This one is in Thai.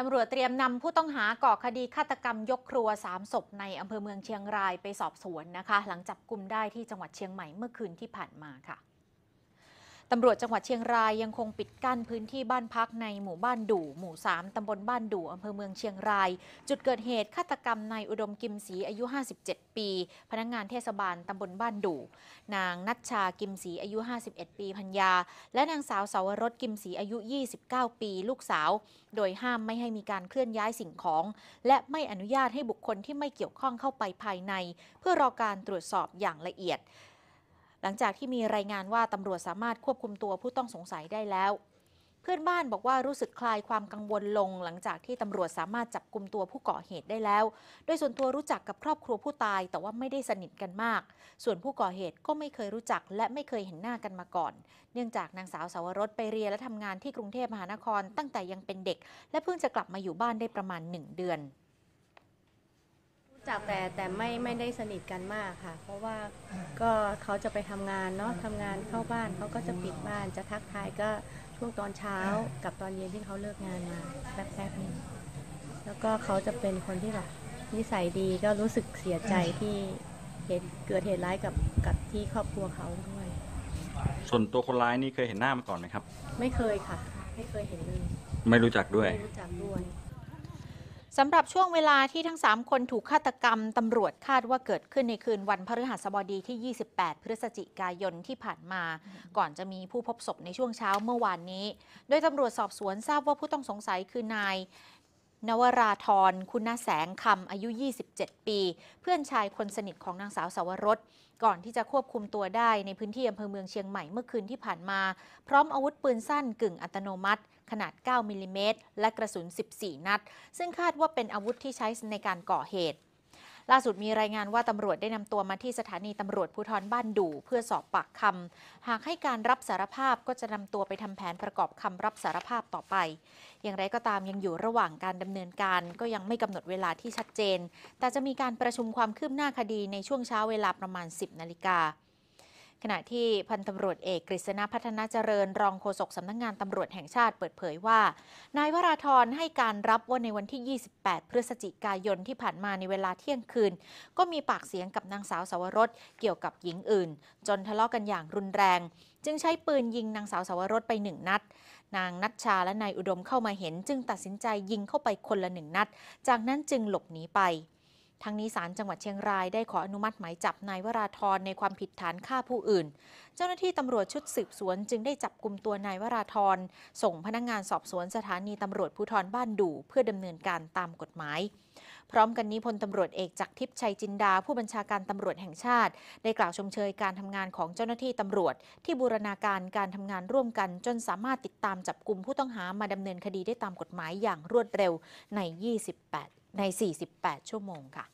ตำรวจเตรียมนำผู้ต้องหาก่อคดีฆาตกรรมยกครัว3ศพในอำเภอเมืองเชียงรายไปสอบสวนนะคะ หลังจับกลุ่มได้ที่จังหวัดเชียงใหม่เมื่อคืนที่ผ่านมาค่ะตำรวจจังหวัดเชียงรายยังคงปิดกั้นพื้นที่บ้านพักในหมู่บ้านดู่ หมู่ 3ตำบลบ้านดู่อำเภอเมืองเชียงราย จุดเกิดเหตุฆาตกรรมนายอุดมกิมศรีอายุ 57 ปี พนักงงานเทศบาลตำบลบ้านดู่นางนัชชากิมศรีอายุ 51 ปีพัญญาและนางสาวสาวรสกิมศรีอายุ 29 ปีลูกสาว โดยห้ามไม่ให้มีการเคลื่อนย้ายสิ่งของ และไม่อนุญาตให้บุคคลที่ไม่เกี่ยวข้องเข้าไปภายใน เพื่อรอการตรวจสอบอย่างละเอียดหลังจากที่มีรายงานว่าตำรวจสามารถควบคุมตัวผู้ต้องสงสัยได้แล้ว เพื่อนบ้านบอกว่ารู้สึกคลายความกังวลลงหลังจากที่ตำรวจสามารถจับกลุ่มตัวผู้ก่อเหตุได้แล้ว โดยส่วนตัวรู้จักกับครอบครัวผู้ตายแต่ว่าไม่ได้สนิทกันมาก ส่วนผู้ก่อเหตุก็ไม่เคยรู้จักและไม่เคยเห็นหน้ากันมาก่อน เนื่องจากนางสาวสาวรสไปเรียนและทำงานที่กรุงเทพมหานครตั้งแต่ยังเป็นเด็กและเพิ่งจะกลับมาอยู่บ้านได้ประมาณหนึ่งเดือนจักแต่แต่ไม่ไม่ได้สนิทกันมากค่ะ เพราะว่าก็เขาจะไปทำงานเนาะทำงานเข้าบ้านเขาก็จะปิดบ้าน จะทักทายก็ช่วงตอนเช้ากับตอนเย็นที่เขาเลิกงานมาแป๊บๆนี้ แล้วก็เขาจะเป็นคนที่แบบ นิสัยดีก็รู้สึกเสียใจที่เหตุเกิดเหตุร้ายกับกับที่ครอบครัวเขาด้วยส่วนตัวคนร้ายนี่เคยเห็นหน้ามาก่อนไหมครับ ไม่เคยค่ะไม่เคยเห็นเลยไม่รู้จักด้วยไม่รู้จักด้วยสำหรับช่วงเวลาที่ทั้ง 3 คนถูกฆาตกรรมตำรวจคาดว่าเกิดขึ้นในคืนวันพฤหัสบดีที่ 28 พฤศจิกายนที่ผ่านมา ก่อนจะมีผู้พบศพในช่วงเช้าเมื่อวานนี้ โดยตำรวจสอบสวนทราบว่าผู้ต้องสงสัยคือนายนวราธร คุณแสงคำอายุ 27 ปี เพื่อนชายคนสนิทของนางสาวสาวรสก่อนที่จะควบคุมตัวได้ ในพื้นที่อำเภอเมืองเชียงใหม่เมื่อคืนที่ผ่านมา พร้อมอาวุธปืนสั้นกึ่งอัตโนมัติ ขนาด 9 มิลิเมตร และกระสุน 14 นัด ซึ่งคาดว่าเป็นอาวุธที่ใช้ในการก่อเหตุล่าสุดมีรายงานว่าตำรวจได้นำตัวมาที่สถานีตำรวจภูธรบ้านดู่เพื่อสอบปากคำหากให้การรับสารภาพก็จะนำตัวไปทำแผนประกอบคำรับสารภาพต่อไป อย่างไรก็ตามยังอยู่ระหว่างการดำเนินการ ก็ยังไม่กำหนดเวลาที่ชัดเจน แต่จะมีการประชุมความคืบหน้าคดีในช่วงเช้าเวลาประมาณ 10นาฬิกาขณะที่พันตำรวจเอกกฤษณะพัฒนาเจริญรองโฆษกสำนักงงานตำรวจแห่งชาติเปิดเผยว่า นายวราธรให้การรับว่าในวันที่ 28 พฤศจิกายนที่ผ่านมาในเวลาเที่ยงคืน ก็มีปากเสียงกับนางสาวสาวรสเกี่ยวกับหญิงอื่น จนทะเลาะกันอย่างรุนแรง จึงใช้ปืนยิงนางสาวสาวรสไปหนึ่งนัด นางนัชชาและนายอุดมเข้ามาเห็น จึงตัดสินใจยิงเข้าไปคนละหนึ่งนัด จากนั้นจึงหลบหนีไปทั้งนี้ศาลจังหวัดเชียงรายได้ขออนุมัติหมายจับนายวราธรในความผิดฐานฆ่าผู้อื่น เจ้าหน้าที่ตำรวจชุดสืบสวนจึงได้จับกลุ่มตัวนายวราธร ส่งพนักงงานสอบสวนสถานีตำรวจภูธรบ้านดู่เพื่อดำเนินการตามกฎหมาย พร้อมกันนี้พลตำรวจเอกจักรทิพย์ชัยจินดาผู้บัญชาการตำรวจแห่งชาติได้กล่าวชมเชยการทำงานของเจ้าหน้าที่ตำรวจ ที่บูรณาการการทำงานร่วมกัน จนสามารถติดตามจับกลุ่มผู้ต้องหามาดำเนินคดีได้ตามกฎหมายอย่างรวดเร็วใน 28ใน 48 ชั่วโมงค่ะ